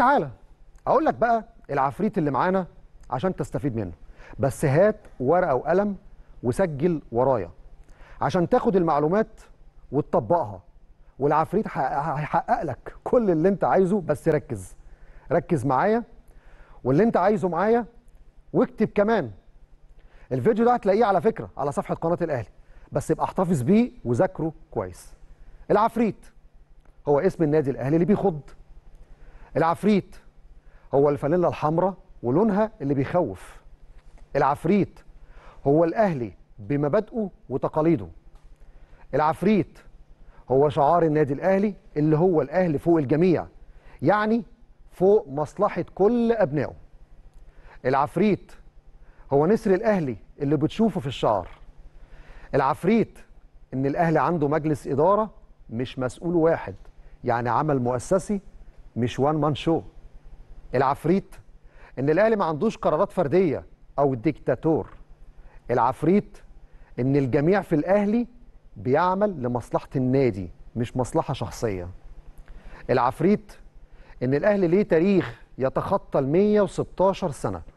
تعالى اقول لك بقى العفريت اللي معانا عشان تستفيد منه بس هات ورقه وقلم وسجل ورايا عشان تاخد المعلومات وتطبقها والعفريت هيحقق لك كل اللي انت عايزه بس ركز ركز معايا واللي انت عايزه معايا واكتب كمان الفيديو ده هتلاقيه على فكره على صفحه قناه الاهلي بس يبقى احتفظ بيه وذاكره كويس العفريت هو اسم النادي الاهلي اللي بيخض العفريت هو الفانيلا الحمراء ولونها اللي بيخوف العفريت هو الأهلي بمبادئه وتقاليده العفريت هو شعار النادي الأهلي اللي هو الأهلي فوق الجميع يعني فوق مصلحة كل أبنائه العفريت هو نسر الأهلي اللي بتشوفه في الشعر العفريت إن الأهلي عنده مجلس إدارة مش مسؤول واحد يعني عمل مؤسسي مش وان مان شو العفريت ان الاهلي ما عندوش قرارات فرديه او ديكتاتور العفريت ان الجميع في الاهلي بيعمل لمصلحه النادي مش مصلحه شخصيه العفريت ان الاهلي ليه تاريخ يتخطى ال 116 سنه